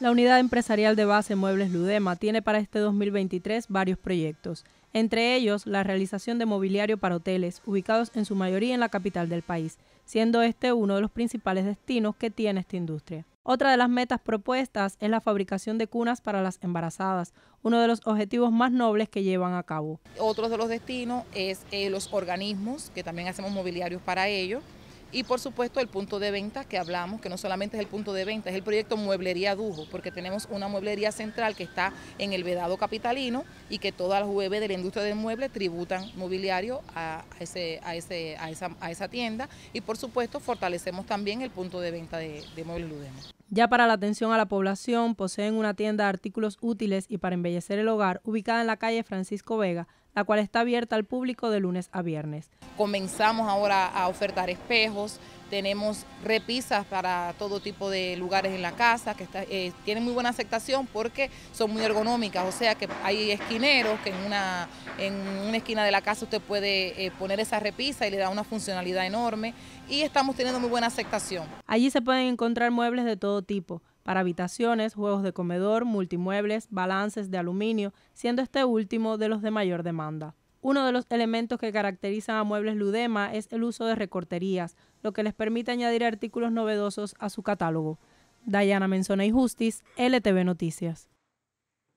La unidad empresarial de base Muebles Ludema tiene para este 2023 varios proyectos, entre ellos la realización de mobiliario para hoteles, ubicados en su mayoría en la capital del país, siendo este uno de los principales destinos que tiene esta industria. Otra de las metas propuestas es la fabricación de cunas para las embarazadas, uno de los objetivos más nobles que llevan a cabo. Otro de los destinos es eh, los organismos, que también hacemos mobiliarios para ellos, y por supuesto el punto de venta que hablamos, que no solamente es el punto de venta, es el proyecto Mueblería Dujo, porque tenemos una mueblería central que está en el Vedado Capitalino y que todas las UEB de la industria del mueble tributan mobiliario a, a, esa, tienda. Y por supuesto fortalecemos también el punto de venta de, de Muebles Ya para la atención a la población, poseen una tienda de artículos útiles y para embellecer el hogar ubicada en la calle Francisco Vega, la cual está abierta al público de lunes a viernes. Comenzamos ahora a ofertar espejos, tenemos repisas para todo tipo de lugares en la casa, que eh, tienen muy buena aceptación porque son muy ergonómicas, o sea que hay esquineros que en una, en una esquina de la casa usted puede eh, poner esa repisa y le da una funcionalidad enorme y estamos teniendo muy buena aceptación. Allí se pueden encontrar muebles de todo tipo, para habitaciones, juegos de comedor, multimuebles, balances de aluminio, siendo este último de los de mayor demanda. Uno de los elementos que caracterizan a Muebles Ludema es el uso de recorterías, lo que les permite añadir artículos novedosos a su catálogo. Dayana Menzona y Justice, LTV Noticias.